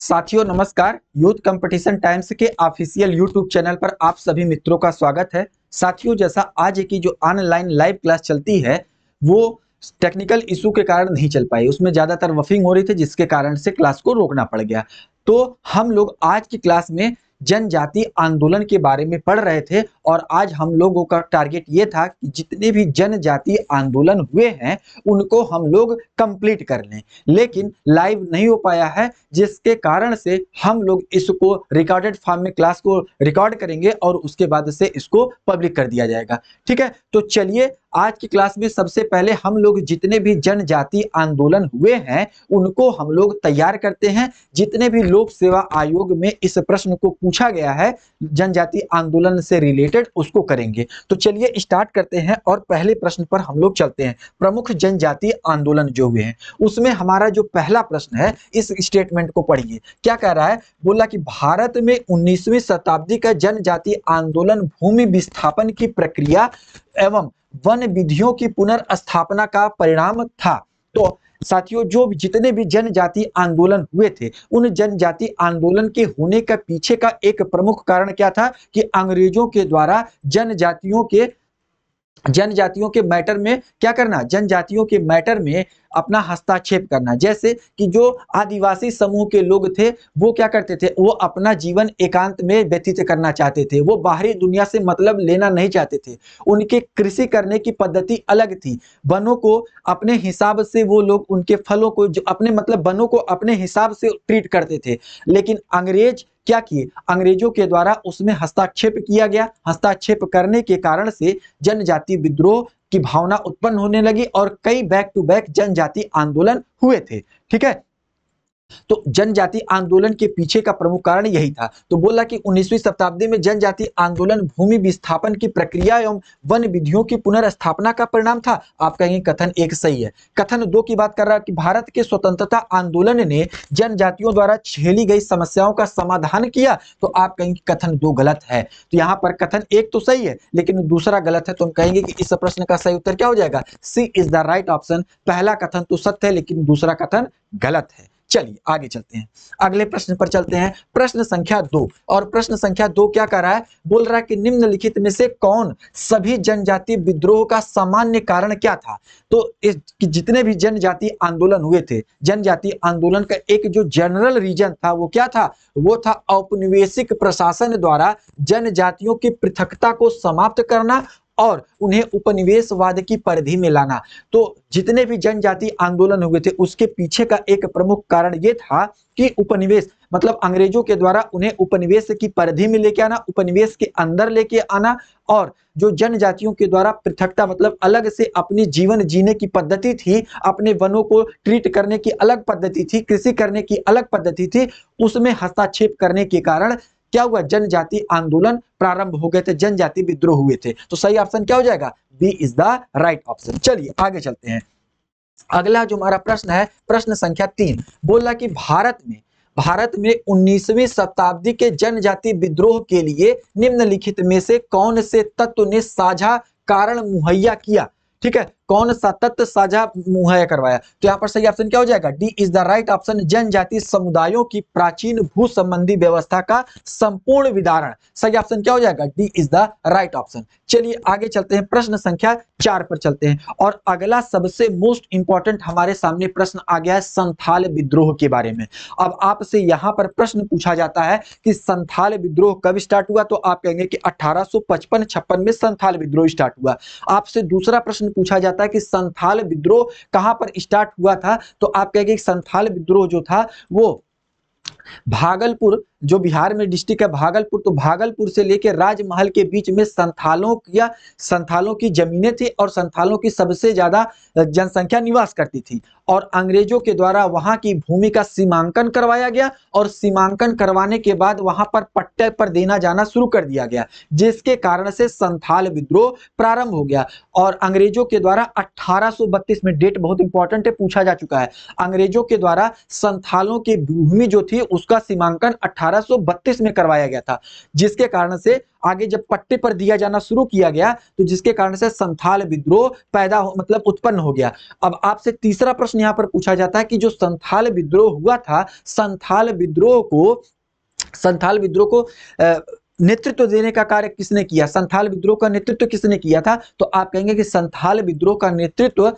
साथियों नमस्कार youth competition times के ऑफिशियल यूट्यूब चैनल पर आप सभी मित्रों का स्वागत है साथियों जैसा आज की जो ऑनलाइन लाइव क्लास चलती है वो टेक्निकल इशू के कारण नहीं चल पाई उसमें ज़्यादातर वफिंग हो रही थी जिसके कारण से क्लास को रोकना पड़ गया तो हम लोग आज की क्लास में जनजाति आंदोलन के बारे में पढ़ रहे थे और आज हम लोगों का टारगेट ये था कि जितने भी जनजाति आंदोलन हुए हैं उनको हम लोग कंप्लीट कर लें लेकिन लाइव नहीं हो पाया है जिसके कारण से हम लोग इसको रिकॉर्डेड फॉर्म में क्लास को रिकॉर्ड करेंगे और उसके बाद से इसको पब्लिक कर दिया जाएगा ठीक है तो चलिए आज की क्लास में सबसे पहले हम लोग जितने भी जनजाति आंदोलन हुए हैं उनको हम लोग तैयार करते हैं जितने भी लोक सेवा आयोग में इस प्रश्न को पूछा गया है जनजाति आंदोलन से रिलेटेड उसको करेंगे तो चलिए स्टार्ट करते हैं और पहले प्रश्न पर हम लोग चलते हैं प्रमुख जनजाति आंदोलन जो हुए हैं उसमें हमारा जो पहला प्रश्न है इस स्टेटमेंट को पढ़िए क्या कह रहा है बोला कि भारत में उन्नीसवीं शताब्दी का जनजाति आंदोलन भूमि विस्थापन की प्रक्रिया एवं वन विधियों की पुनर्स्थापना का परिणाम था तो साथियों जो भी जितने भी जनजाति आंदोलन हुए थे उन जनजाति आंदोलन के होने का पीछे का एक प्रमुख कारण क्या था कि अंग्रेजों के द्वारा जनजातियों के जनजातियों के मैटर में क्या करना जनजातियों के मैटर में अपना हस्ताक्षेप करना जैसे कि जो आदिवासी समूह के लोग थे वो क्या करते थे वो अपना जीवन एकांत में व्यतीत करना चाहते थे वो बाहरी दुनिया से मतलब लेना नहीं चाहते थे उनके कृषि करने की पद्धति अलग थी वनों को अपने हिसाब से वो लोग उनके फलों को जो अपने मतलब वनों को अपने हिसाब से ट्रीट करते थे लेकिन अंग्रेज क्या किए अंग्रेजों के द्वारा उसमें हस्ताक्षेप किया गया हस्ताक्षेप करने के कारण से जनजाति विद्रोह की भावना उत्पन्न होने लगी और कई बैक टू बैक जनजाति आंदोलन हुए थे ठीक है तो जनजाति आंदोलन के पीछे का प्रमुख कारण यही था तो बोला कि 19वीं शताब्दी में जनजाति आंदोलन भूमि विस्थापन की प्रक्रिया एवं वन विधियों की पुनर्स्थापना का परिणाम था आप कहेंगे कथन एक सही है कथन दो की बात कर रहा है कि भारत के स्वतंत्रता आंदोलन ने जनजातियों द्वारा छेली गई समस्याओं का समाधान किया तो आप कहेंगे कथन दो गलत है तो यहाँ पर कथन एक तो सही है लेकिन दूसरा गलत है तो हम कहेंगे कि इस प्रश्न का सही उत्तर क्या हो जाएगा C is the right option पहला कथन तो सत्य है लेकिन दूसरा कथन गलत है चलिए आगे चलते हैं अगले प्रश्न पर चलते हैं प्रश्न संख्या दो और प्रश्न संख्या दो क्या कर रहा है बोल रहा है कि निम्नलिखित में से कौन सभी जनजाति विद्रोह का सामान्य कारण क्या था तो इस जितने भी जनजाति आंदोलन हुए थे जनजाति आंदोलन का एक जो जनरल रीजन था वो क्या था वो था औपनिवेशिक प्रशासन द्वारा जनजातियों की पृथकता को समाप्त करना और उन्हें उपनिवेशवाद की परिधि में लाना तो जितने भी जनजाति आंदोलन हुए थे उसके पीछे का एक प्रमुख कारण ये था कि उपनिवेश मतलब अंग्रेजों के द्वारा उन्हें उपनिवेश की परिधि में लेके आना उपनिवेश के अंदर लेके आना और जो जनजातियों के द्वारा पृथकता मतलब अलग से अपने जीवन जीने की पद्धति थी अपने वनों को ट्रीट करने की अलग पद्धति थी कृषि करने की अलग पद्धति थी उसमें हस्ताक्षेप करने के कारण क्या हुआ जनजाति आंदोलन प्रारंभ हो गए थे जनजाति विद्रोह हुए थे तो सही ऑप्शन क्या हो जाएगा B is the right option चलिए आगे चलते हैं अगला जो हमारा प्रश्न है प्रश्न संख्या तीन बोला कि भारत में भारत में 19वीं शताब्दी के जनजाति विद्रोह के लिए निम्नलिखित में से कौन से तत्व ने साझा कारण मुहैया किया ठीक है कौन सा तत्व साझा मुहैया करवाया तो यहाँ पर सही ऑप्शन क्या हो जाएगा D is the right option जनजाति समुदायों की प्राचीन भू संबंधी व्यवस्था का संपूर्ण विदारण सही ऑप्शन क्या हो जाएगा D is the right option चलिए आगे चलते हैं प्रश्न संख्या चार पर चलते हैं और अगला सबसे मोस्ट इंपॉर्टेंट हमारे सामने प्रश्न आ गया है संथाल विद्रोह के बारे में अब आपसे यहाँ पर प्रश्न पूछा जाता है कि संथाल विद्रोह कब स्टार्ट हुआ तो आप कहेंगे कि 1855 सौ में संथाल विद्रोह स्टार्ट हुआ आपसे दूसरा प्रश्न पूछा जाता जाता है कि संथाल विद्रोह कहां पर स्टार्ट हुआ था तो आप कहेंगे संथाल विद्रोह जो था वो भागलपुर जो बिहार में डिस्ट्रिक्ट है भागलपुर तो भागलपुर से लेकर राजमहल के बीच में संथालों या संथालों की जमीनें थी और संथालों की सबसे ज्यादा जनसंख्या निवास करती थी और अंग्रेजों के द्वारा वहां की भूमि का सीमांकन करवाया गया और सीमांकन करवाने के बाद वहां पर पट्टे पर देना जाना शुरू कर दिया गया जिसके कारण से संथाल विद्रोह प्रारंभ हो गया और अंग्रेजों के द्वारा 1832 में डेट बहुत इंपॉर्टेंट है पूछा जा चुका है अंग्रेजों के द्वारा संथालों की भूमि जो थी उसका सीमांकन 1832 में करवाया गया था जिसके कारण से आगे जब पट्टे पर दिया जाना शुरू किया गया तो जिसके कारण से संथाल विद्रोह पैदा हो मतलब उत्पन्न हो गया अब आपसे तीसरा प्रश्न यहाँ पर पूछा जाता है कि जो संथाल विद्रोह हुआ था संथाल विद्रोह को संथाल विद्रोह को आ, नेतृत्व देने का कार्य किसने किया संथाल विद्रोह का नेतृत्व किसने किया था तो आप कहेंगे कि संथाल विद्रोह का नेतृत्व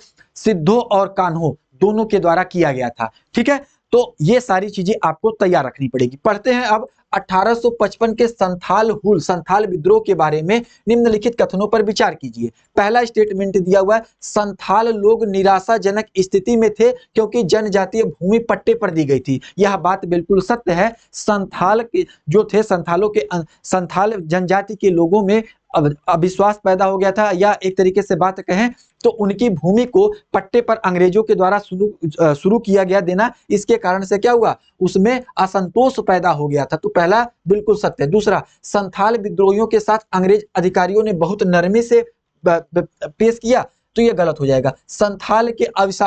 सिद्धो और कान्हो दोनों के द्वारा किया गया था ठीक है तो ये सारी चीजें आपको तैयार रखनी पड़ेगी पढ़ते हैं अब 1855 के संथाल हुल संथाल विद्रोह के बारे में निम्नलिखित कथनों पर विचार कीजिए पहला स्टेटमेंट दिया हुआ है संथाल लोग निराशाजनक स्थिति में थे क्योंकि जनजातीय भूमि पट्टे पर दी गई थी यह बात बिल्कुल सत्य है संथाल के जो थे संथालों के अं, संथाल जनजाति के लोगों में अविश्वास पैदा हो गया था या एक तरीके से बात कहें तो उनकी भूमि को पट्टे पर अंग्रेजों के द्वारा शुरू किया गया देना इसके कारण से क्या हुआ उसमें असंतोष पैदा हो गया था तो पहला बिल्कुल सत्य दूसरा संथाल विद्रोहियों के साथ अंग्रेज अधिकारियों ने बहुत नरमी से पेश किया तो यह गलत हो जाएगा संथाल के अविशा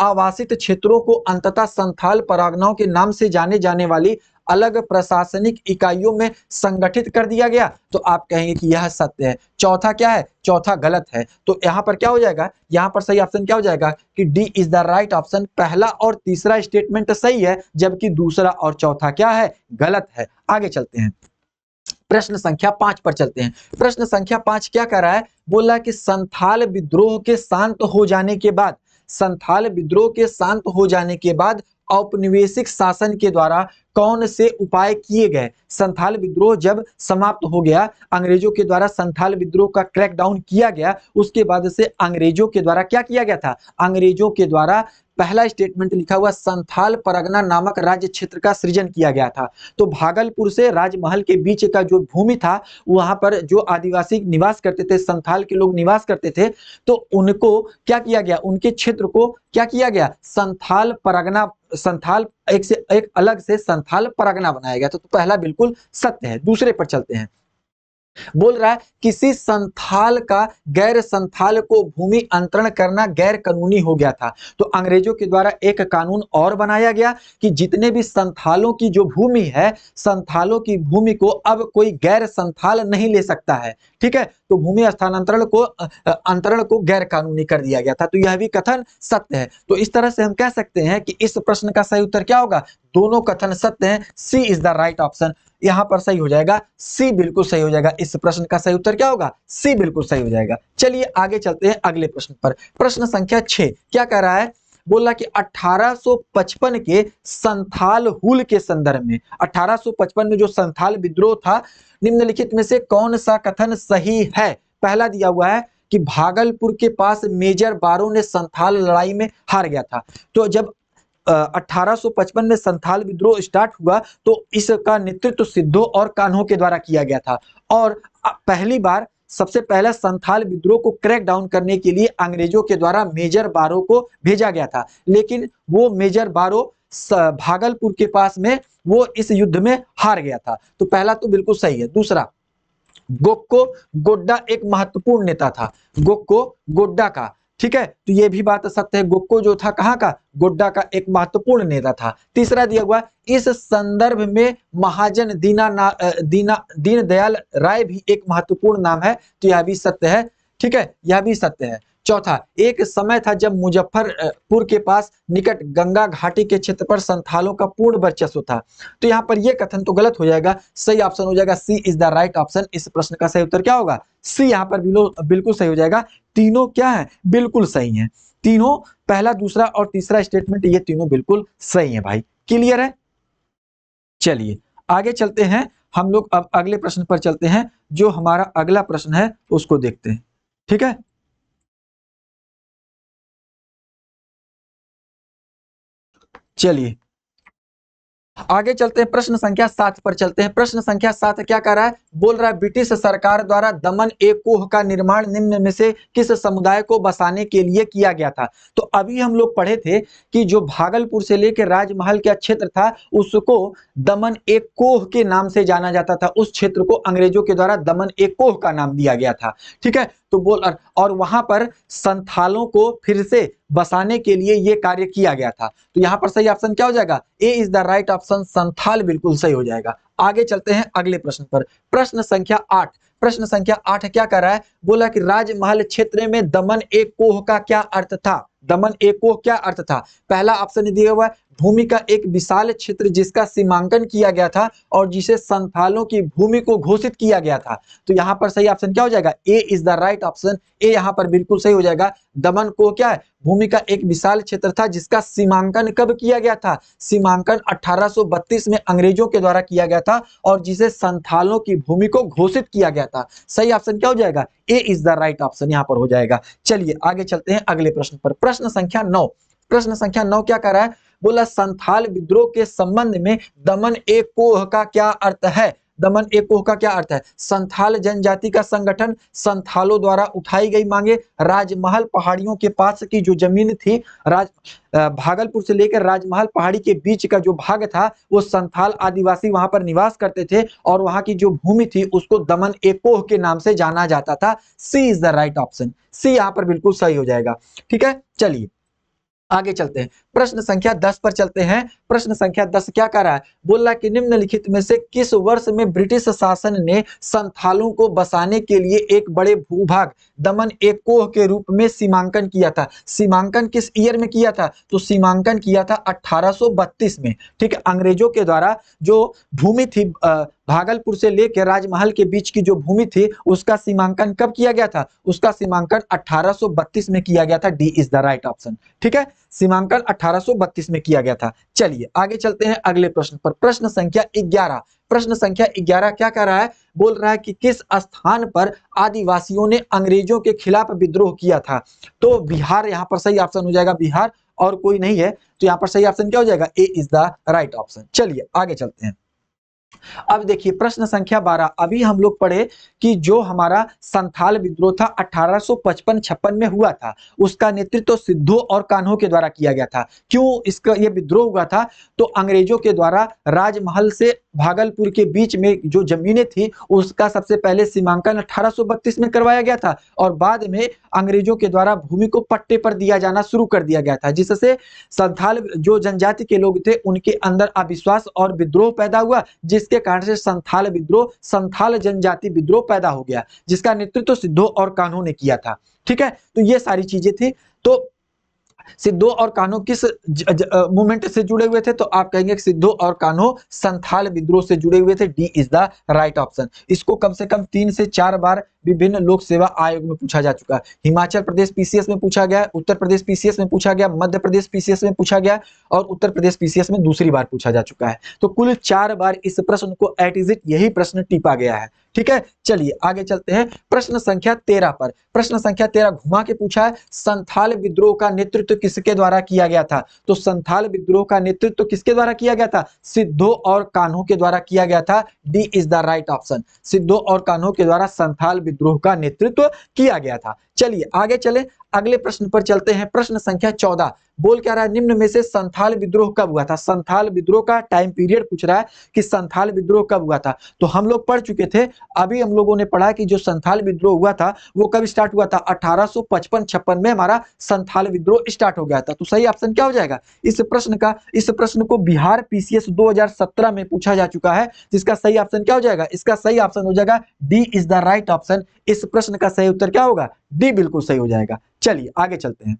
आवासित क्षेत्रों को अंततः संथाल परागनाओं के नाम से जाने जाने वाली अलग प्रशासनिक इकाइयों में संगठित कर दिया गया तो आप कहेंगे कि यह सत्य है चौथा क्या है चौथा गलत है तो यहाँ पर क्या हो जाएगा यहाँ पर सही ऑप्शन क्या हो जाएगा कि D is the right option पहला और तीसरा स्टेटमेंट सही है जबकि दूसरा और चौथा क्या है गलत है आगे चलते हैं प्रश्न संख्या पांच पर चलते हैं प्रश्न संख्या पांच क्या कर रहा है बोला कि संथाल विद्रोह के शांत हो जाने के बाद संथाल विद्रोह के शांत हो जाने के बाद औपनिवेशिक शासन के द्वारा कौन से उपाय किए गए संथाल विद्रोह जब समाप्त हो गया अंग्रेजों के द्वारा संथाल विद्रोह का क्रैक डाउन किया गया उसके बाद से अंग्रेजों के द्वारा क्या किया गया था अंग्रेजों के द्वारा पहला स्टेटमेंट लिखा हुआ संथाल परगना नामक राज्य क्षेत्र का सृजन किया गया था तो भागलपुर से राजमहल के बीच का जो भूमि था वहां पर जो आदिवासी निवास करते थे संथाल के लोग निवास करते थे तो उनको क्या किया गया उनके क्षेत्र को क्या किया गया संथाल परगना संथाल एक से एक अलग से संथाल परगना बनाया गया तो, तो, पहला बिल्कुल सत्य है दूसरे पर चलते हैं बोल रहा है किसी संथाल का गैर संथाल को भूमि अंतरण करना गैर कानूनी हो गया था तो अंग्रेजों के द्वारा एक कानून और बनाया गया कि जितने भी संथालों की जो भूमि है संथालों की भूमि को अब कोई गैर संथाल नहीं ले सकता है ठीक है तो भूमि स्थानांतरण को अंतरण को गैर कानूनी कर दिया गया था तो यह भी कथन सत्य है तो इस तरह से हम कह सकते हैं कि इस प्रश्न का सही उत्तर क्या होगा दोनों कथन सत्य हैं C is the right option यहां पर सही हो जाएगा सी बिल्कुल सही हो जाएगा इस प्रश्न का सही उत्तर क्या होगा सी बिल्कुल सही हो जाएगा चलिए आगे चलते हैं अगले प्रश्न पर प्रश्न संख्या छह क्या कह रहा है बोला कि 1855 के संथाल हुल के संदर्भ में 1855 में जो संथाल विद्रोह था निम्नलिखित में से कौन सा कथन सही है पहला दिया हुआ है कि भागलपुर के पास मेजर बारो ने संथाल लड़ाई में हार गया था तो जब 1855 में संथाल विद्रोह स्टार्ट हुआ तो इसका नेतृत्व सिद्धो और कान्हो के द्वारा किया गया था और पहली बार सबसे पहला संथाल विद्रोह को क्रैक डाउन करने के लिए अंग्रेजों के द्वारा मेजर बारो को भेजा गया था लेकिन वो मेजर बारो भागलपुर के पास में वो इस युद्ध में हार गया था तो पहला तो बिल्कुल सही है दूसरा गोक्को गोड्डा एक महत्वपूर्ण नेता था गोक्को गोड्डा का ठीक है तो ये भी बात सत्य है गोक्को जो था कहाँ का गोड्डा का एक महत्वपूर्ण नेता था तीसरा दिया हुआ इस संदर्भ में महाजन दीना ना दीना दीनदयाल राय भी एक महत्वपूर्ण नाम है तो यह भी सत्य है ठीक है यह भी सत्य है चौथा एक समय था जब मुजफ्फरपुर के पास निकट गंगा घाटी के क्षेत्र पर संथालों का पूर्ण वर्चस्व था तो यहाँ पर यह कथन तो गलत हो जाएगा सही ऑप्शन हो जाएगा C is the right option इस प्रश्न का सही उत्तर क्या होगा सी यहाँ पर बिल्कुल सही हो जाएगा तीनों क्या है बिल्कुल सही है तीनों पहला दूसरा और तीसरा स्टेटमेंट ये तीनों बिल्कुल सही है भाई क्लियर है चलिए आगे चलते हैं हम लोग अब अगले प्रश्न पर चलते हैं जो हमारा अगला प्रश्न है उसको देखते हैं ठीक है चलिए आगे चलते हैं प्रश्न संख्या सात पर चलते हैं प्रश्न संख्या सात क्या कर रहा है बोल रहा है ब्रिटिश सरकार द्वारा दमन एक कोह का निर्माण निम्न में से किस समुदाय को बसाने के लिए किया गया था तो अभी हम लोग पढ़े थे कि जो भागलपुर से लेकर राजमहल का क्षेत्र था उसको दमन एक कोह के नाम से जाना जाता था उस क्षेत्र को अंग्रेजों के द्वारा दमन एक कोह का नाम दिया गया था ठीक है तो बोल और वहां पर संथालों को फिर से बसाने के लिए ये कार्य किया गया था तो यहां पर सही ऑप्शन क्या हो जाएगा A is the right option Santhal बिल्कुल सही हो जाएगा आगे चलते हैं अगले प्रश्न पर प्रश्न संख्या आठ प्रश्न संख्या आठ क्या कर रहा है बोला कि राजमहल क्षेत्र में दमन एक कोह का क्या अर्थ था दमन ए को क्या अर्थ था पहला ऑप्शन दिया हुआ भूमि का एक विशाल क्षेत्र जिसका सीमांकन किया गया था और जिसे संथालों की भूमि को घोषित किया गया था तो यहाँ पर सही ऑप्शन क्या हो जाएगा A is the right option A यहाँ पर बिल्कुल सही हो जाएगा दमन को क्या है भूमि का एक विशाल क्षेत्र था जिसका सीमांकन कब किया गया था सीमांकन 1832 में अंग्रेजों के द्वारा किया गया था और जिसे संथालों की भूमि को घोषित किया गया था सही ऑप्शन क्या हो जाएगा A is the right option यहां पर हो जाएगा चलिए आगे चलते हैं अगले प्रश्न पर प्रश्न संख्या नौ प्रश्न संख्या नौ क्या कर रहा है बोला संथाल विद्रोह के संबंध में दमन ए कोह का क्या अर्थ है दमन एकोह का क्या अर्थ है संथाल जनजाति का संगठन संथालों द्वारा उठाई गई मांगे राजमहल पहाड़ियों के पास की जो जमीन थी राज भागलपुर से लेकर राजमहल पहाड़ी के बीच का जो भाग था वो संथाल आदिवासी वहां पर निवास करते थे और वहां की जो भूमि थी उसको दमन एकोह के नाम से जाना जाता था C is the right option C यहां पर बिल्कुल सही हो जाएगा ठीक है चलिए आगे चलते हैं प्रश्न संख्या दस पर चलते हैं प्रश्न संख्या दस क्या कर रहा है बोल रहा है कि निम्नलिखित में से किस वर्ष में ब्रिटिश शासन ने संथालों को बसाने के लिए एक बड़े भूभाग दमन एक कोह के रूप में सीमांकन किया था सीमांकन किस ईयर में किया था तो सीमांकन किया था 1832 में ठीक अंग्रेजों के द्वारा जो भूमि थी भागलपुर से लेकर राजमहल के बीच की जो भूमि थी उसका सीमांकन कब किया गया था उसका सीमांकन 1832 में किया गया था D is the right option ठीक है सीमांकन 1832 में किया गया था चलिए आगे चलते हैं अगले प्रश्न पर प्रश्न संख्या ग्यारह प्रश्न संख्या ग्यारह क्या कह रहा है बोल रहा है कि किस स्थान पर आदिवासियों ने अंग्रेजों के खिलाफ विद्रोह किया था तो बिहार यहाँ पर सही ऑप्शन हो जाएगा बिहार और कोई नहीं है तो यहाँ पर सही ऑप्शन क्या हो जाएगा A is the right option चलिए आगे चलते हैं अब देखिए प्रश्न संख्या 12 अभी हम लोग पढ़े कि जो हमारा संथाल विद्रोह था 1855-56 में हुआ था उसका नेतृत्व तो सिद्धो और कान्हो के द्वारा किया गया था क्यों इसका यह विद्रोह हुआ था तो अंग्रेजों के द्वारा राजमहल से भागलपुर के बीच में जो जमीनें थी उसका सबसे पहले सीमांकन 1832 में करवाया गया था और बाद में अंग्रेजों के द्वारा भूमि को पट्टे पर दिया जाना शुरू कर दिया गया था जिससे संथाल जो जनजाति के लोग थे उनके अंदर अविश्वास और विद्रोह पैदा हुआ जिस जिसके कारण से संथाल विद्रोह संथाल जनजाति विद्रोह पैदा हो गया जिसका नेतृत्व तो सिद्धो और कानू ने किया था ठीक है तो ये सारी चीजें थी तो सिद्धो और कान्हो किस मूवमेंट से जुड़े हुए थे तो आप कहेंगे सिद्धो और कान्हो संथाल विद्रोह से जुड़े हुए थे D is the right option इसको कम से कम तीन से चार बार विभिन्न लोक सेवा आयोग में पूछा जा चुका है हिमाचल प्रदेश पीसीएस में पूछा गया उत्तर प्रदेश पीसीएस में पूछा गया मध्य प्रदेश पीसीएस में पूछा गया और उत्तर प्रदेश पीसीएस में दूसरी बार पूछा जा चुका है तो कुल चार बार इस प्रश्न को एट इज इट यही प्रश्न टीपा गया है ठीक है चलिए आगे चलते हैं प्रश्न संख्या तेरह पर प्रश्न संख्या तेरह घुमा के पूछा है संथाल विद्रोह का नेतृत्व किसके द्वारा किया गया था तो संथाल विद्रोह का नेतृत्व किसके द्वारा किया गया था सिद्धो और कान्हो के द्वारा किया गया था D is the right option Sidho और कान्हो के द्वारा संथाल विद्रोह का नेतृत्व किया गया था चलिए आगे चले अगले प्रश्न पर चलते हैं प्रश्न संख्या चौदह बोल क्या रहा है निम्न में से संथाल विद्रोह कब हुआ था संथाल विद्रोह का टाइम पीरियड पूछ रहा है कि संथाल विद्रोह कब हुआ था तो हम लोग पढ़ चुके थे अभी हम लोगों ने पढ़ा कि जो संथाल विद्रोह हुआ था वो कब स्टार्ट हुआ था अठारह छप्पन में हमारा संथाल विद्रोह स्टार्ट हो गया था तो सही ऑप्शन क्या हो जाएगा इस प्रश्न का इस प्रश्न को बिहार पीसीएस दो में पूछा जा चुका है जिसका सही ऑप्शन क्या हो जाएगा इसका सही ऑप्शन हो जाएगा D is the right option इस प्रश्न का सही उत्तर क्या होगा डी बिल्कुल सही हो जाएगा चलिए आगे चलते हैं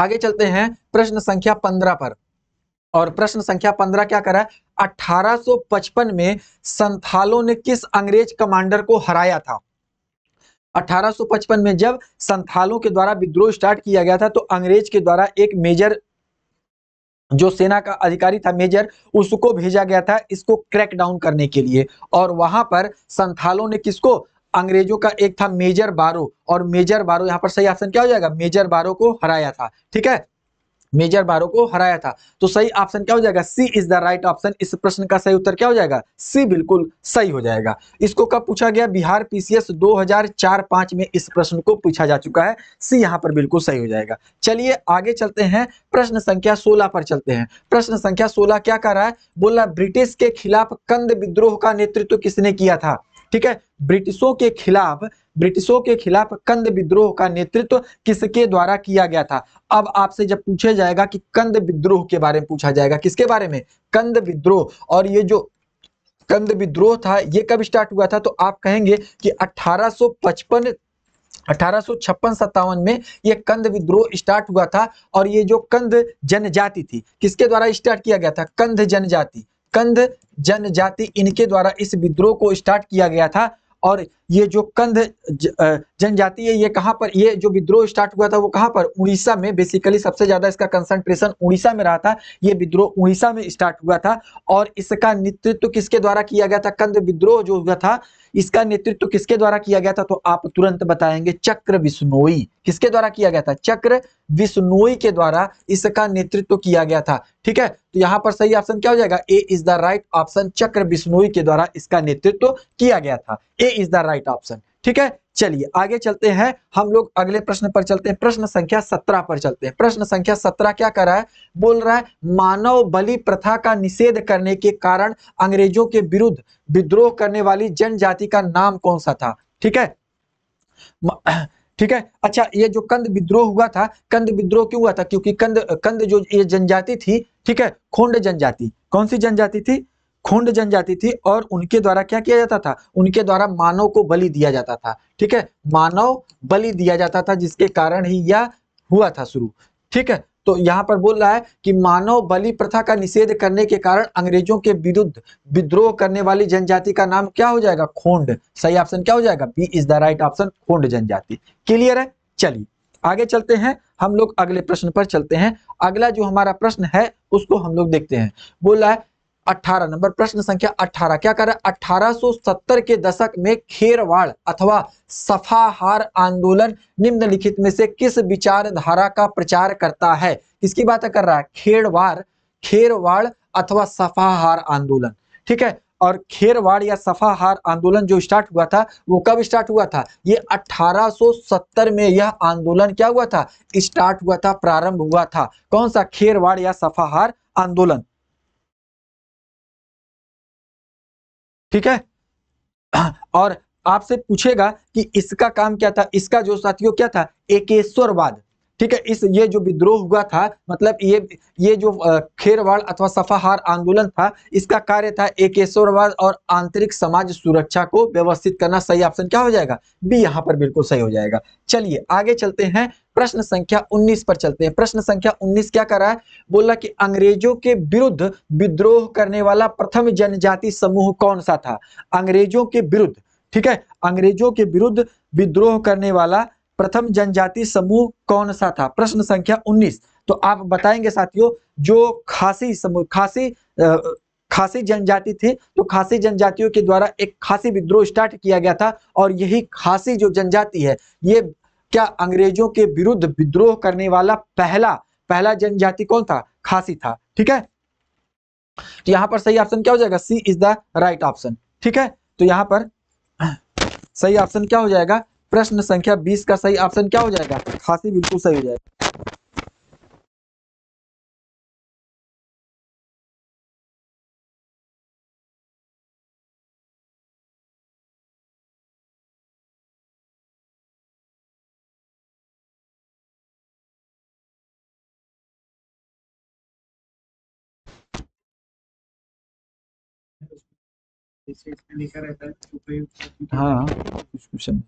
आगे चलते हैं प्रश्न संख्या पंद्रह पर और प्रश्न संख्या पंद्रह क्या करा है 1855 में संथालों ने किस अंग्रेज कमांडर को हराया था 1855 में जब संथालों के द्वारा विद्रोह स्टार्ट किया गया था तो अंग्रेज के द्वारा एक मेजर जो सेना का अधिकारी था मेजर उसको भेजा गया था इसको क्रैक डाउन करने के लिए और वहां पर संथालों ने किसको अंग्रेजों का एक था मेजर बारो और मेजर बारो यहाँ पर सही ऑप्शन क्या हो जाएगा मेजर बारो को हराया था ठीक है मेजर बारो को हराया था तो सही ऑप्शन क्या हो जाएगा C is the right option इस प्रश्न का सही उत्तर क्या हो जाएगा सी बिल्कुल सही हो जाएगा इसको कब पूछा गया बिहार पीसीएस 2004-5 में इस प्रश्न को पूछा जा चुका है सी यहां पर बिल्कुल सही हो जाएगा चलिए आगे चलते हैं प्रश्न संख्या 16 पर चलते हैं प्रश्न संख्या सोलह क्या कर रहा है बोला ब्रिटिश के खिलाफ कंद विद्रोह का नेतृत्व किसने किया था ठीक है ब्रिटिशों के खिलाफ ब्रिटिशों के खिलाफ कंद विद्रोह का नेतृत्व किसके द्वारा किया गया था अब आपसे जब पूछा जाएगा कि कंद विद्रोह के बारे में पूछा जाएगा किसके बारे में कंद विद्रोह और ये जो कंद विद्रोह था ये कब स्टार्ट हुआ था तो आप कहेंगे कि 1855 अठारह सत्तावन में यह कंद विद्रोह स्टार्ट हुआ था और ये जो कंद जनजाति थी किसके द्वारा स्टार्ट किया गया था कंद जनजाति कंध जनजाति इनके द्वारा इस विद्रोह को स्टार्ट किया गया था और ये जो कंध जनजाति है ये कहाँ पर ये जो विद्रोह स्टार्ट हुआ था वो कहाँ पर उड़ीसा में बेसिकली सबसे ज्यादा इसका कंसंट्रेशन उड़ीसा में रहा था ये विद्रोह उड़ीसा में स्टार्ट हुआ था और इसका नेतृत्व तो किसके द्वारा किया गया था कंध विद्रोह जो हुआ था इसका नेतृत्व तो किसके द्वारा किया गया था तो आप तुरंत बताएंगे चक्र विष्णोई किसके द्वारा किया गया था चक्र विष्णोई के द्वारा इसका नेतृत्व तो किया गया था ठीक है तो यहां पर सही ऑप्शन क्या हो जाएगा A is the right option Chakra Bishnoi के द्वारा इसका नेतृत्व तो किया गया था A is the right option ठीक है चलिए आगे चलते हैं हम लोग अगले प्रश्न पर चलते हैं प्रश्न संख्या सत्रह पर चलते हैं प्रश्न संख्या सत्रह क्या कर रहा है बोल रहा है मानव बलि प्रथा का निषेध करने के कारण अंग्रेजों के विरुद्ध विद्रोह करने वाली जनजाति का नाम कौन सा था ठीक है ठीक है अच्छा ये जो कंद विद्रोह हुआ था कंद विद्रोह क्यों हुआ था क्योंकि कंद कंद जो ये जनजाति थी ठीक है खोंड जनजाति कौन सी जनजाति थी खोंड जनजाति थी और उनके द्वारा क्या किया जाता था उनके द्वारा मानव को बलि दिया जाता था ठीक है मानव बलि दिया जाता था जिसके कारण ही यह हुआ था शुरू ठीक है तो यहाँ पर बोल रहा है कि मानव बलि प्रथा का निषेध करने के कारण अंग्रेजों के विरुद्ध विद्रोह करने वाली जनजाति का नाम क्या हो जाएगा खोंड सही ऑप्शन क्या हो जाएगा B is the right option Khond जनजाति क्लियर है चलिए आगे चलते हैं हम लोग अगले प्रश्न पर चलते हैं अगला जो हमारा प्रश्न है उसको हम लोग देखते हैं बोल रहा है 18 नंबर प्रश्न संख्या 18 क्या कर रहा है 1870 के दशक में खेरवाड़ अथवा सफाहार आंदोलन निम्नलिखित में से किस विचारधारा का प्रचार करता है किसकी बात कर रहा है खेरवाड़ खेरवाड़ अथवा सफाहार आंदोलन ठीक है और खेरवाड़ या सफाहार आंदोलन जो स्टार्ट हुआ था वो कब स्टार्ट हुआ था ये 1870 में यह आंदोलन क्या हुआ था स्टार्ट हुआ था प्रारंभ हुआ था कौन सा खेरवाड़ या सफाहार आंदोलन ठीक है और आपसे पूछेगा कि इसका काम क्या था इसका जो साथियों क्या था एकेश्वरवाद ठीक है इस ये जो विद्रोह हुआ था मतलब ये ये जो खेरवाड़ अथवा सफाहार आंदोलन था इसका कार्य था एकेश्वरवाद और आंतरिक समाज सुरक्षा को व्यवस्थित करना सही ऑप्शन क्या हो जाएगा बी यहाँ पर बिल्कुल सही हो जाएगा चलिए आगे चलते हैं प्रश्न संख्या 19 पर चलते हैं प्रश्न संख्या 19 क्या कर रहा है बोला कि अंग्रेजों के विरुद्ध विद्रोह करने वाला प्रथम जनजाति समूह कौन सा था अंग्रेजों के विरुद्ध ठीक है अंग्रेजों के विरुद्ध विद्रोह करने वाला प्रथम जनजाति समूह कौन सा था प्रश्न संख्या 19 तो आप बताएंगे साथियों जो खासी समूह खासी खासी जनजाति थी तो खासी जनजातियों के द्वारा एक खासी विद्रोह स्टार्ट किया गया था और यही खासी जो जनजाति है ये क्या अंग्रेजों के विरुद्ध विद्रोह करने वाला पहला पहला जनजाति कौन था खासी था ठीक है तो यहां पर सही ऑप्शन क्या हो जाएगा C is the right option ठीक है तो यहां पर सही ऑप्शन क्या हो जाएगा प्रश्न संख्या बीस का सही ऑप्शन क्या हो जाएगा खांसी बिल्कुल सही हो जाएगा तो हाँ कुछ क्वेश्चन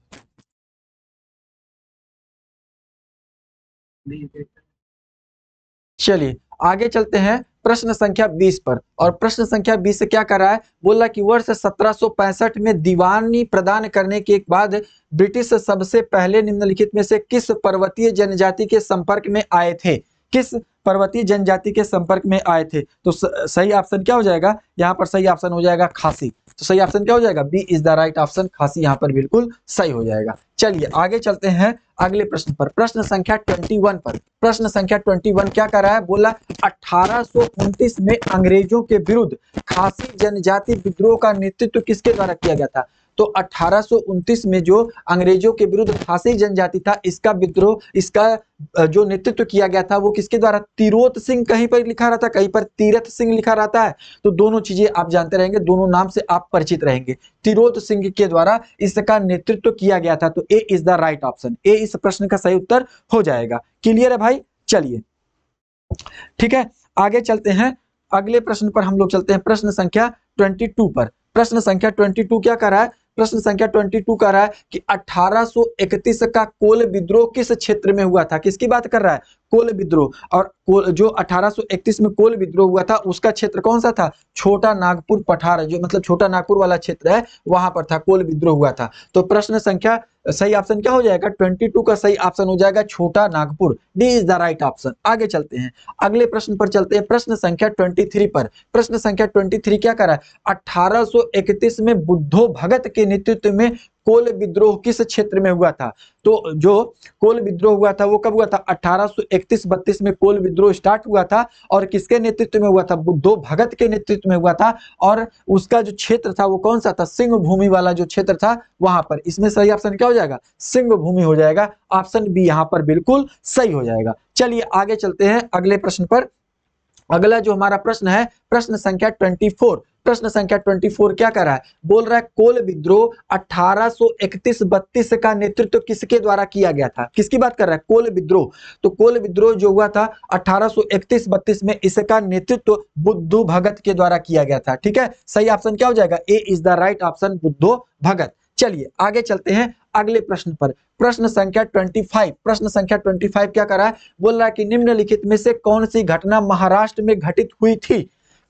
चलिए आगे चलते हैं प्रश्न संख्या 20 पर और प्रश्न संख्या 20 से क्या कर रहा है बोला कि वर्ष 1765 में दीवानी प्रदान करने के बाद ब्रिटिश सबसे पहले निम्नलिखित में से किस पर्वतीय जनजाति के संपर्क में आए थे किस पर्वतीय जनजाति के संपर्क में आए थे तो सही ऑप्शन क्या हो जाएगा यहाँ पर सही ऑप्शन हो जाएगा खासी तो सही ऑप्शन क्या हो जाएगा B is the right option Khasi यहाँ पर बिल्कुल सही हो जाएगा चलिए आगे चलते हैं अगले प्रश्न पर प्रश्न संख्या 21 पर प्रश्न संख्या 21 क्या कर रहा है बोला अठारह में अंग्रेजों के विरुद्ध खासी जनजाति विद्रोह का नेतृत्व किसके द्वारा किया गया था तो अठारह में जो अंग्रेजों के विरुद्ध फांसी जनजाति था इसका विद्रोह इसका जो नेतृत्व किया गया था वो किसके द्वारा तिरोत सिंह कहीं पर लिखा रहा था कहीं पर तीरथ सिंह लिखा रहता है तो दोनों चीजें आप जानते रहेंगे दोनों नाम से आप परिचित रहेंगे तिरोत सिंह के द्वारा इसका नेतृत्व किया गया था तो A is the right option A इस प्रश्न का सही उत्तर हो जाएगा क्लियर है भाई चलिए ठीक है आगे चलते हैं अगले प्रश्न पर हम लोग चलते हैं प्रश्न संख्या ट्वेंटी पर प्रश्न संख्या 22 क्या कर रहा है प्रश्न संख्या 22 का रहा है कि 1831 का कोल विद्रोह किस क्षेत्र में हुआ था किसकी बात कर रहा है कोल विद्रोह और कोल जो 1831 में कोल विद्रोह हुआ था उसका क्षेत्र कौन सा था छोटा नागपुर पठार जो मतलब छोटा नागपुर वाला क्षेत्र है वहां पर था कोल विद्रोह हुआ था तो प्रश्न संख्या सही ऑप्शन क्या हो जाएगा 22 का सही ऑप्शन हो जाएगा Chota Nagpur D is the right option आगे चलते हैं अगले प्रश्न पर चलते हैं प्रश्न संख्या 23 पर प्रश्न संख्या 23 क्या कर रहा है 1831 में बुद्धो भगत के नेतृत्व में कोल विद्रोह किस क्षेत्र में हुआ था तो जो कोल विद्रोह हुआ था वो कब हुआ था 1831-32 में कोल विद्रोह स्टार्ट हुआ था और किसके नेतृत्व में हुआ था दो भगत के नेतृत्व में हुआ था और उसका जो क्षेत्र था वो कौन सा था सिंह भूमि वाला जो क्षेत्र था वहां पर इसमें सही ऑप्शन क्या हो जाएगा सिंह भूमि हो जाएगा ऑप्शन बी यहाँ पर बिल्कुल सही हो जाएगा चलिए आगे चलते हैं अगले प्रश्न पर अगला जो हमारा प्रश्न है प्रश्न संख्या ट्वेंटी प्रश्न संख्या 24 क्या कर रहा है बोल रहा है कोल विद्रोह 1831-32 का नेतृत्व किसके द्वारा किया गया था किसकी बात कर रहा है कोल विद्रोह तो कोल विद्रोह जो हुआ था 1831-32 में इसका नेतृत्व बुद्ध भगत के द्वारा किया गया था ठीक है सही ऑप्शन क्या हो जाएगा A is the right option Buddho Bhagat चलिए आगे चलते हैं अगले प्रश्न पर प्रश्न संख्या 25 प्रश्न संख्या 25 क्या कर रहा है बोल रहा है कि निम्नलिखित में से कौन सी घटना महाराष्ट्र में घटित हुई थी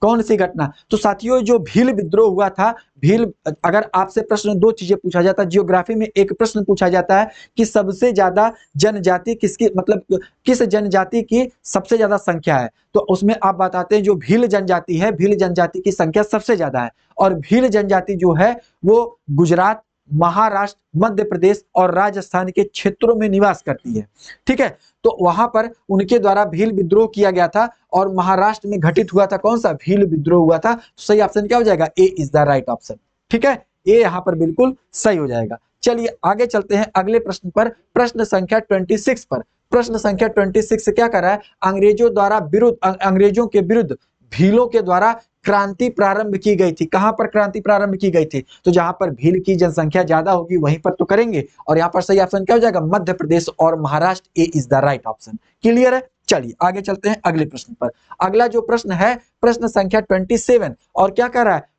कौन सी घटना तो साथियों जो भील विद्रोह हुआ था भील अगर आपसे प्रश्न दो चीजें पूछा जाता है जियोग्राफी में एक प्रश्न पूछा जाता है कि सबसे ज्यादा जनजाति किसकी मतलब किस जनजाति की सबसे ज्यादा संख्या है तो उसमें आप बताते हैं जो भील जनजाति है भील जनजाति की संख्या सबसे ज्यादा है और भील जनजाति जो है वो गुजरात महाराष्ट्र मध्य प्रदेश और राजस्थान के क्षेत्रों में निवास करती है ठीक है तो वहां पर उनके द्वारा भील विद्रोह किया गया था और महाराष्ट्र में घटित हुआ था कौन सा भील विद्रोह हुआ था तो सही ऑप्शन क्या हो जाएगा A is the right option ठीक है ए यहां पर बिल्कुल सही हो जाएगा चलिए आगे चलते हैं अगले प्रश्न पर प्रश्न संख्या सिक्स पर प्रश्न संख्या ट्वेंटी सिक्स क्या कर रहा है अंग्रेजों द्वारा विरुद्ध अंग्रेजों के विरुद्ध भीलों के द्वारा क्रांति प्रारंभ की गई थी कहां पर क्रांति प्रारंभ की गई थी तो जहां पर भील की जनसंख्या ज्यादा होगी वहीं पर तो करेंगे और यहां पर सही ऑप्शन क्या हो जाएगा मध्य प्रदेश और Maharashtra A is the right option clear है चलिए आगे चलते हैं अगले प्रश्न पर अगला जो प्रश्न है प्रश्न संख्या ट्वेंटी और क्या कर रहा है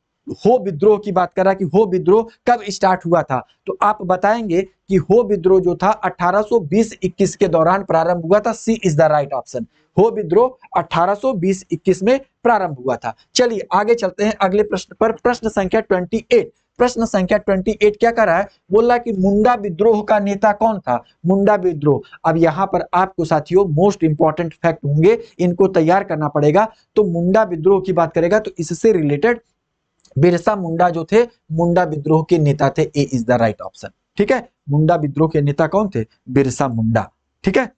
हो विद्रोह की बात कर रहा है कि हो विद्रोह कब स्टार्ट हुआ था तो आप बताएंगे कि हो विद्रोह जो था 1820-21 के दौरान प्रारंभ हुआ था C is the right option Ho विद्रोह 1820-21 में प्रारंभ हुआ था चलिए आगे चलते हैं अगले प्रश्न पर प्रश्न संख्या 28 प्रश्न संख्या 28 क्या कर रहा है बोला कि मुंडा विद्रोह का नेता कौन था मुंडा विद्रोह अब यहाँ पर आपको साथियों मोस्ट इंपॉर्टेंट फैक्ट होंगे इनको तैयार करना पड़ेगा तो मुंडा विद्रोह की बात करेगा तो इससे रिलेटेड बिरसा मुंडा जो थे मुंडा विद्रोह के नेता थे A is the right option ठीक है मुंडा विद्रोह के नेता कौन थे बिरसा मुंडा ठीक है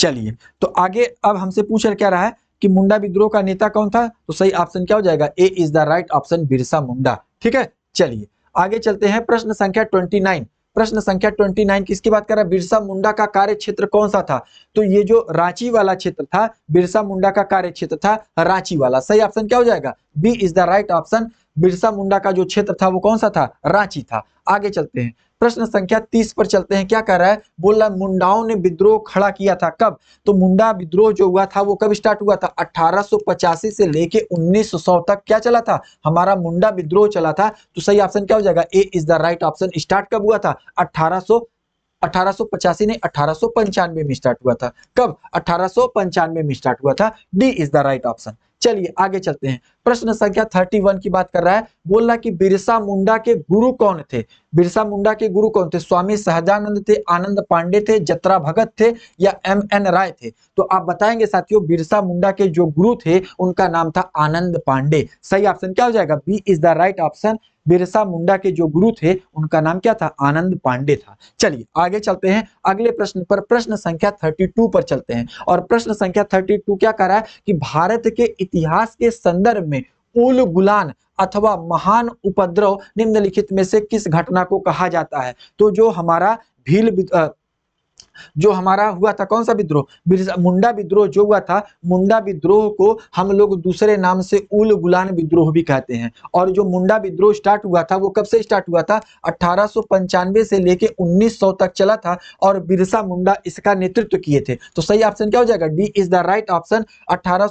चलिए तो आगे अब हमसे पूछ पूछा क्या रहा है कि मुंडा विद्रोह का नेता कौन था तो सही ऑप्शन क्या हो जाएगा A is the right option Birsa Munda ठीक है चलिए आगे चलते हैं प्रश्न संख्या 29 प्रश्न संख्या 29 किसकी बात कर रहा है बिरसा मुंडा का कार्य क्षेत्र कौन सा था तो ये जो रांची वाला क्षेत्र था बिरसा मुंडा का कार्य क्षेत्र था रांची वाला सही ऑप्शन क्या हो जाएगा B is the right option Birsa Munda का जो क्षेत्र था वो कौन सा था रांची था आगे चलते हैं प्रश्न संख्या तीस पर चलते हैं क्या कह रहा है बोल रहा है मुंडाओं ने विद्रोह खड़ा किया था कब तो मुंडा विद्रोह जो हुआ था वो कब स्टार्ट हुआ था अठारह से लेके उन्नीस तक क्या चला था हमारा मुंडा विद्रोह चला था तो सही ऑप्शन क्या हो जाएगा A is the right option start कब हुआ था अठारह 1885 ने अठारह में स्टार्ट हुआ था कब अठारह में स्टार्ट हुआ था D is the right option चलिए आगे चलते हैं प्रश्न संख्या 31 की बात कर रहा है बोल रहा कि बिरसा मुंडा के गुरु कौन थे बिरसा मुंडा के गुरु कौन थे स्वामी सहजानंद थे आनंद पांडे थे जत्रा भगत थे या एम एन राय थे तो आप बताएंगे साथियों बिरसा मुंडा के जो गुरु थे उनका नाम था आनंद पांडे सही ऑप्शन क्या हो जाएगा B is the right option Birsa Munda के जो गुरु थे उनका नाम क्या था आनंद पांडे था चलिए आगे चलते हैं अगले प्रश्न पर प्रश्न संख्या 32 पर चलते हैं और प्रश्न संख्या 32 क्या कह रहा है कि भारत के इतिहास के संदर्भ में उल गुलान अथवा महान उपद्रव निम्नलिखित में से किस घटना को कहा जाता है तो जो हमारा भील जो हमारा हुआ था कौन सा विद्रोह मुंडा विद्रोह जो हुआ था मुंडा विद्रोह को हम लोग दूसरे नाम से उल गुलान विद्रोह भी कहते हैं और जो मुंडा विद्रोह स्टार्ट हुआ था वो कब से स्टार्ट हुआ था अठारह से लेके 1900 तक चला था और बिरसा मुंडा इसका नेतृत्व किए थे तो सही ऑप्शन क्या हो जाएगा D is the right option अठारह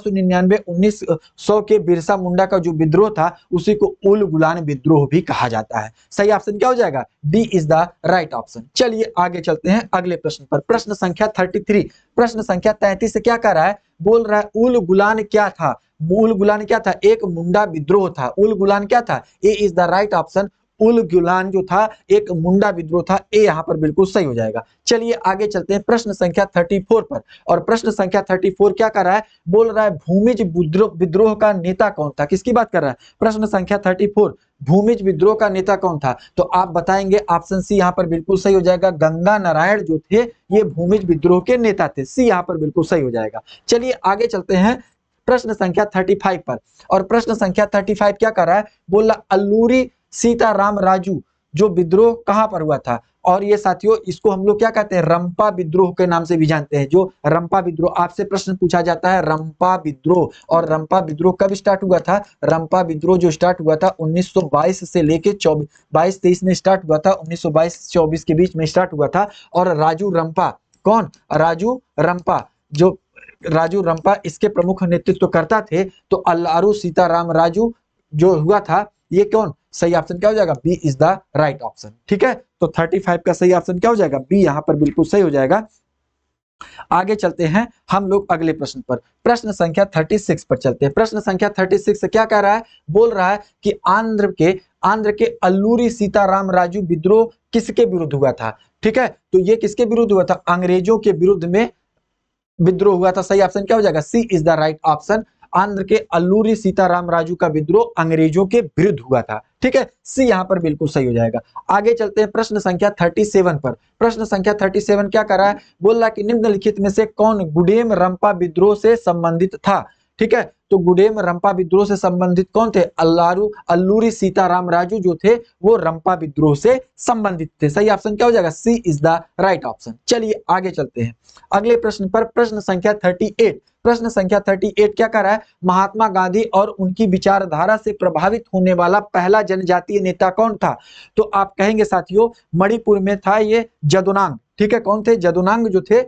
सौ के बिरसा मुंडा का जो विद्रोह था उसी को उल गुलान विद्रोह भी कहा जाता है सही ऑप्शन क्या हो जाएगा D is the right option चलिए आगे चलते हैं अगले प्रश्न पर पर प्रश्न संख्या 33 प्रश्न संख्या 33 से क्या कर रहा है बोल रहा है उल गुलान क्या था उल गुलान क्या था एक मुंडा विद्रोह था उल गुलान क्या था A is the right option Ulgulan जो था एक मुंडा विद्रोह था ए यहाँ पर बिल्कुल सही हो जाएगा चलिए आगे चलते हैं प्रश्न संख्या 34 पर और प्रश्न संख्या 34 क्या कर रहा है बोल रहा है भूमिज विद्रोह का नेता कौन था किसकी बात कर रहा है प्रश्न संख्या 34 भूमिज विद्रोह का नेता कौन था तो आप बताएंगे ऑप्शन सी यहाँ पर बिल्कुल सही हो जाएगा गंगा नारायण जो थे ये भूमिज विद्रोह के नेता थे सी यहाँ पर बिल्कुल सही हो जाएगा चलिए आगे चलते हैं प्रश्न संख्या 35 पर और प्रश्न संख्या 35 क्या कर रहा है बोला अल्लूरी सीताराम राजू जो विद्रोह कहाँ पर हुआ था और ये साथियों इसको हम लोग क्या कहते हैं रंपा विद्रोह के नाम से भी जानते हैं जो रंपा विद्रोह आपसे प्रश्न पूछा जाता है रंपा विद्रोह और रंपा विद्रोह कब स्टार्ट हुआ था रंपा विद्रोह जो स्टार्ट हुआ था 1922 से लेके चौबीस बाईस तेईस में स्टार्ट हुआ था 1922 24 के बीच में स्टार्ट हुआ था और राजू रंपा कौन राजू रंपा जो राजू रंपा इसके प्रमुख नेतृत्व करता थे तो अल्लारू सीताराम राजू जो हुआ था ये कौन सही ऑप्शन क्या हो जाएगा B is the right option ठीक है तो 35 का सही ऑप्शन क्या हो जाएगा बी यहाँ पर बिल्कुल सही हो जाएगा आगे चलते हैं हम लोग अगले प्रश्न पर प्रश्न संख्या 36 पर चलते हैं प्रश्न संख्या 36 क्या कह रहा है बोल रहा है कि आंध्र के आंध्र के अल्लूरी सीताराम राजू विद्रोह किसके विरुद्ध हुआ था ठीक है तो ये किसके विरुद्ध हुआ था अंग्रेजों के विरुद्ध में विद्रोह हुआ था सही ऑप्शन क्या हो जाएगा C is the right option Andhra के अल्लूरी सीताराम राजू का विद्रोह अंग्रेजों के विरुद्ध हुआ था ठीक है सी यहां पर बिल्कुल सही हो जाएगा आगे चलते हैं प्रश्न संख्या 37 पर प्रश्न संख्या 37 क्या कर रहा है बोल रहा कि निम्नलिखित में से कौन गुडेम रंपा विद्रोह से संबंधित था ठीक है तो गुडेम रंपा विद्रोह से संबंधित कौन थे अल्लारू अल्लूरी सीताराम राजू जो थे वो रंपा विद्रोह से संबंधित थे सही ऑप्शन क्या हो जाएगा C is the right option चलिए आगे चलते हैं अगले प्रश्न पर प्रश्न संख्या 38 प्रश्न संख्या 38 क्या कर रहा है महात्मा गांधी और उनकी विचारधारा से प्रभावित होने वाला पहला जनजातीय नेता कौन था तो आप कहेंगे साथियों मणिपुर में था ये जदुनांग ठीक है कौन थे जदुनांग जो थे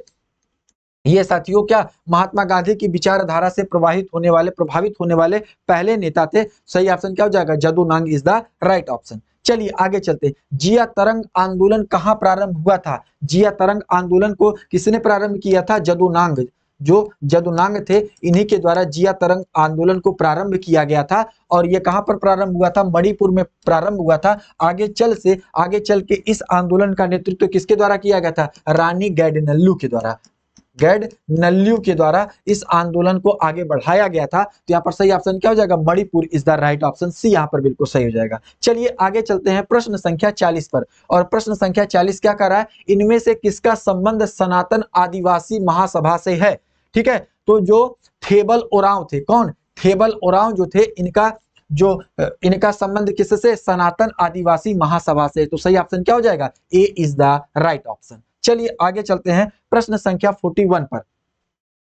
ये साथियों क्या महात्मा गांधी की विचारधारा से प्रभावित होने वाले प्रभावित होने वाले पहले नेता थे सही ऑप्शन क्या हो जाएगा Jadonang is the right option चलिए आगे चलते जिया तरंग आंदोलन कहाँ प्रारंभ हुआ था जिया तरंग आंदोलन को किसने प्रारंभ किया था जदुनांग जो जदुनांग थे इन्हीं के द्वारा जिया तरंग आंदोलन को प्रारंभ किया गया था और ये कहां पर प्रारंभ हुआ था मणिपुर में प्रारंभ हुआ था आगे चल से आगे चल के इस आंदोलन का नेतृत्व किसके द्वारा किया गया था रानी नल्लू के द्वारा गैड नल्लू के द्वारा इस आंदोलन को आगे बढ़ाया गया था तो यहाँ पर सही ऑप्शन क्या हो जाएगा Manipur is the right option C यहाँ पर बिल्कुल सही हो जाएगा चलिए आगे चलते हैं प्रश्न संख्या 40 पर और प्रश्न संख्या 40 क्या कर रहा है इनमें से किसका संबंध सनातन आदिवासी महासभा से है ठीक है तो जो थेबल ओराव थे कौन थेबल ओराव जो थे इनका जो इनका संबंध किससे सनातन आदिवासी महासभा से तो सही ऑप्शन क्या हो जाएगा A is the right option चलिए आगे चलते हैं प्रश्न संख्या 41 पर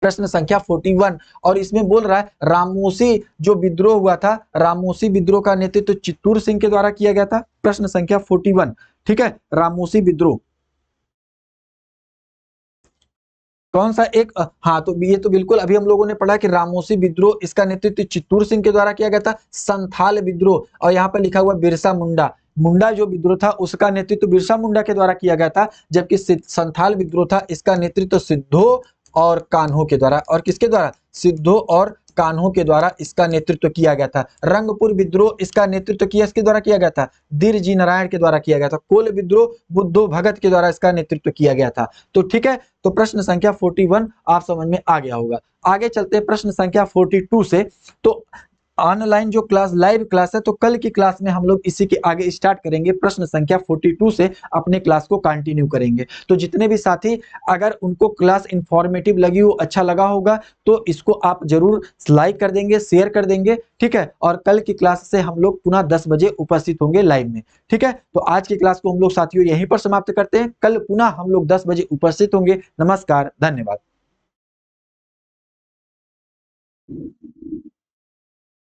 प्रश्न संख्या 41 और इसमें बोल रहा है रामोसी जो विद्रोह हुआ था रामोसी विद्रोह का नेतृत्व तो चित्तूर सिंह के द्वारा किया गया था प्रश्न संख्या 41 ठीक है रामोसी विद्रोह कौन सा एक हाँ तो ये तो बिल्कुल अभी हम लोगों ने पढ़ा कि रामोसी विद्रोह इसका नेतृत्व चित्तूर सिंह के द्वारा किया गया था संथाल विद्रोह और यहाँ पर लिखा हुआ बिरसा मुंडा मुंडा जो विद्रोह था उसका नेतृत्व बिरसा मुंडा के द्वारा किया गया था जबकि संथाल विद्रोह था इसका नेतृत्व सिद्धो और कान्हो के द्वारा और किसके द्वारा सिद्धो और कान्हों के द्वारा इसका नेतृत्व किया गया था रंगपुर विद्रोह इसका नेतृत्व किया इसके द्वारा किया गया था दीर जी नारायण के द्वारा किया गया था कोल विद्रोह बुद्धो भगत के द्वारा इसका नेतृत्व किया गया था तो ठीक है तो प्रश्न संख्या 41 आप समझ में आ गया होगा आगे चलते हैं प्रश्न संख्या 42 से तो ऑनलाइन जो क्लास लाइव क्लास है तो कल की क्लास में हम लोग इसी के आगे स्टार्ट करेंगे प्रश्न संख्या 42 से अपने क्लास को कंटिन्यू करेंगे तो जितने भी साथी अगर उनको क्लास इंफॉर्मेटिव लगी हो अच्छा लगा होगा तो इसको आप जरूर लाइक कर देंगे शेयर कर देंगे ठीक है और कल की क्लास से हम लोग पुनः दस बजे उपस्थित होंगे लाइव में ठीक है तो आज की क्लास को हम लोग साथियों यहीं पर समाप्त करते हैं कल पुनः हम लोग दस बजे उपस्थित होंगे नमस्कार धन्यवाद